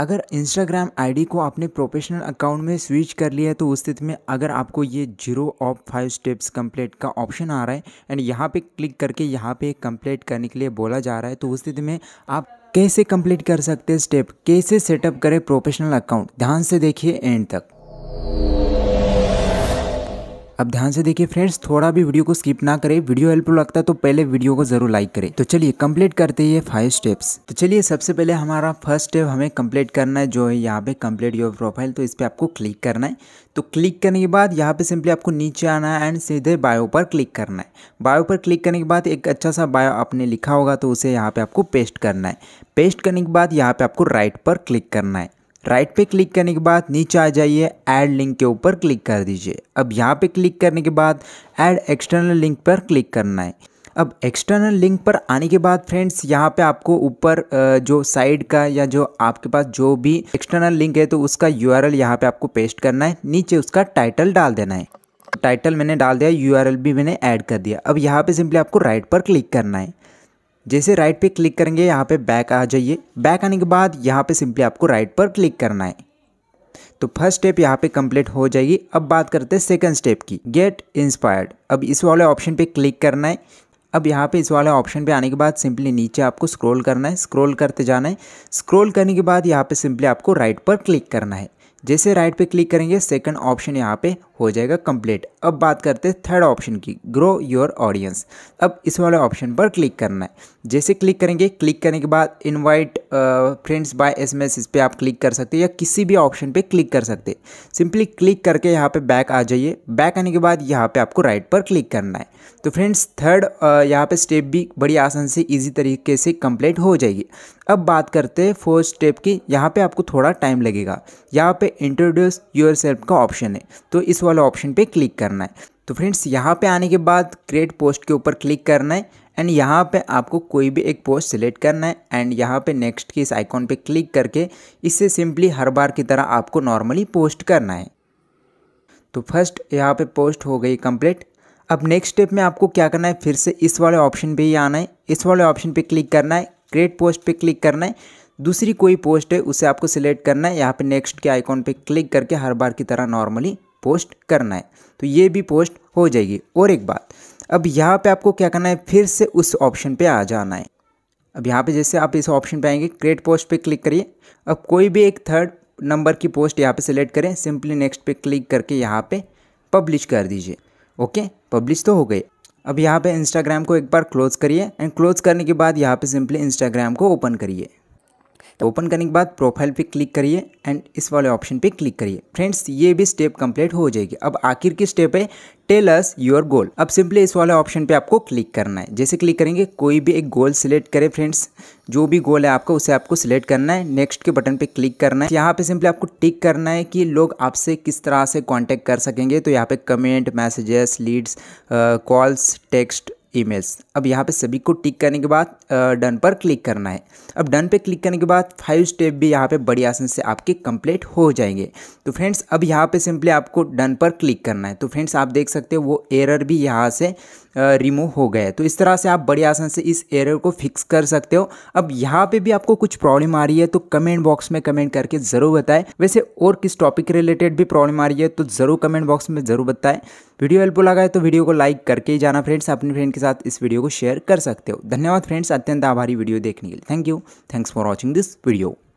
अगर Instagram ID को आपने प्रोफेशनल अकाउंट में स्विच कर लिया है तो उस स्थिति में अगर आपको ये zero of five steps complete का ऑप्शन आ रहा है एंड यहाँ पे क्लिक करके यहाँ पे कंप्लीट करने के लिए बोला जा रहा है तो उस स्थिति में आप कैसे कंप्लीट कर सकते हैं स्टेप कैसे सेटअप करें प्रोफेशनल अकाउंट ध्यान से देखिए एंड तक अब ध्यान से देखिए फ्रेंड्स थोड़ा भी वीडियो को स्किप ना करें वीडियो हेल्पफुल लगता है तो पहले वीडियो को जरूर लाइक करें तो चलिए कंप्लीट करते हैं फाइव स्टेप्स तो चलिए सबसे पहले हमारा फर्स्ट स्टेप हमें कंप्लीट करना है जो है यहाँ पे कंप्लीट योर प्रोफाइल तो इस पर आपको क्लिक करना है तो क्लिक करने के बाद यहाँ पे सिंपली आपको नीचे आना है एंड सीधे बायो पर क्लिक करना है बायो पर क्लिक करने के बाद एक अच्छा सा बायो आपने लिखा होगा तो उसे यहाँ पे आपको पेस्ट करना है पेस्ट करने के बाद यहाँ पे आपको राइट पर क्लिक करना है राइट पे क्लिक करने के बाद नीचे आ जाइए ऐड लिंक के ऊपर क्लिक कर दीजिए अब यहाँ पे क्लिक करने के बाद ऐड एक्सटर्नल लिंक पर क्लिक करना है अब एक्सटर्नल लिंक पर आने के बाद फ्रेंड्स यहाँ पे आपको ऊपर जो साइड का या जो आपके पास जो भी एक्सटर्नल लिंक है तो उसका यू आर एल यहाँ पे आपको पेस्ट करना है नीचे उसका टाइटल डाल देना है टाइटल मैंने डाल दिया यू आर एल भी मैंने ऐड कर दिया अब यहाँ पे सिंपली आपको राइट पर क्लिक करना है जैसे राइट पे क्लिक करेंगे यहाँ पे बैक आ जाइए बैक आने के बाद यहाँ पे सिंपली आपको राइट पर क्लिक करना है तो फर्स्ट स्टेप यहाँ पे कंप्लीट हो जाएगी अब बात करते हैं सेकंड स्टेप की गेट इंस्पायर्ड अब इस वाले ऑप्शन पे क्लिक करना है अब यहाँ पे इस वाले ऑप्शन पे आने के बाद सिंपली नीचे आपको स्क्रोल करना है स्क्रोल करते जाना है स्क्रोल करने के बाद यहाँ पर सिंपली आपको राइट पर क्लिक करना है जैसे राइट पे क्लिक करेंगे सेकंड ऑप्शन यहाँ पे हो जाएगा कंप्लीट अब बात करते हैं थर्ड ऑप्शन की ग्रो योर ऑडियंस अब इस वाले ऑप्शन पर क्लिक करना है जैसे क्लिक करेंगे क्लिक करने के बाद इनवाइट फ्रेंड्स बाय एसएमएस इस पर आप क्लिक कर सकते हैं या किसी भी ऑप्शन पे क्लिक कर सकते सिंपली क्लिक करके यहाँ पर बैक आ जाइए बैक आने के बाद यहाँ पर आपको राइट पर क्लिक करना है तो फ्रेंड्स थर्ड uh, यहाँ पर स्टेप भी बड़ी आसान से ईजी तरीके से कम्प्लीट हो जाएगी अब बात करते हैं फोर्थ स्टेप की यहाँ पर आपको थोड़ा टाइम लगेगा यहाँ पर इंट्रोड्यूस योर का ऑप्शन है तो इस वाला ऑप्शन पर क्लिक करना है तो फ्रेंड्स यहाँ पे आने के बाद क्रिएट पोस्ट के ऊपर क्लिक करना है एंड यहाँ पे आपको कोई भी एक पोस्ट सिलेक्ट करना है एंड यहाँ पे नेक्स्ट के इस आइकॉन पे क्लिक करके इससे सिंपली हर बार की तरह आपको नॉर्मली पोस्ट करना है तो फर्स्ट यहाँ पे पोस्ट हो गई कंप्लीट अब नेक्स्ट स्टेप में आपको क्या करना है फिर से इस वाले ऑप्शन पे ही आना है इस वाले ऑप्शन पे क्लिक करना है क्रिएट पोस्ट पर क्लिक करना है दूसरी कोई पोस्ट है उसे आपको सिलेक्ट करना है यहाँ पे नेक्स्ट के आइकॉन पे क्लिक करके हर बार की तरह नॉर्मली पोस्ट करना है तो ये भी पोस्ट हो जाएगी और एक बात अब यहाँ पे आपको क्या करना है फिर से उस ऑप्शन पे आ जाना है अब यहाँ पे जैसे आप इस ऑप्शन पे आएंगे क्रिएट पोस्ट पे क्लिक करिए अब कोई भी एक थर्ड नंबर की पोस्ट यहाँ पे सिलेक्ट करें सिंपली नेक्स्ट पे क्लिक करके यहाँ पे पब्लिश कर दीजिए ओके पब्लिश तो हो गई अब यहाँ पे इंस्टाग्राम को एक बार क्लोज करिए एंड क्लोज करने के बाद यहाँ पे सिंपली इंस्टाग्राम को ओपन करिए तो ओपन करने के बाद प्रोफाइल पे क्लिक करिए एंड इस वाले ऑप्शन पे क्लिक करिए फ्रेंड्स ये भी स्टेप कंप्लीट हो जाएगी अब आखिर की स्टेप है अस योर गोल अब सिंपली इस वाले ऑप्शन पे आपको क्लिक करना है जैसे क्लिक करेंगे कोई भी एक गोल सिलेक्ट करें फ्रेंड्स जो भी गोल है आपका उसे आपको सिलेक्ट करना है नेक्स्ट के बटन पे क्लिक करना है यहाँ पे सिंपली आपको टिक करना है कि लोग आपसे किस तरह से कांटेक्ट कर सकेंगे तो यहाँ पे comment messages leads calls text image अब यहाँ पे सभी को टिक करने के बाद डन पर क्लिक करना है अब डन पे क्लिक करने के बाद फाइव स्टेप भी यहाँ पे बड़ी आसन से आपके कंप्लीट हो जाएंगे तो फ्रेंड्स अब यहाँ पे सिंपली आपको डन पर क्लिक करना है तो फ्रेंड्स आप देख सकते हो वो एरर भी यहाँ से रिमूव हो गए तो इस तरह से आप बड़े आसान से इस एरर को फिक्स कर सकते हो अब यहाँ पे भी आपको कुछ प्रॉब्लम आ रही है तो कमेंट बॉक्स में कमेंट करके ज़रूर बताएं वैसे और किस टॉपिक रिलेटेड भी प्रॉब्लम आ रही है तो ज़रूर कमेंट बॉक्स में ज़रूर बताएं वीडियो हेल्पफुल लगा है तो वीडियो को लाइक करके ही जाना फ्रेंड्स अपने फ्रेंड के साथ इस वीडियो को शेयर कर सकते हो धन्यवाद फ्रेंड्स अत्यंत आभारी वीडियो देखने के लिए thank you thanks for watching this video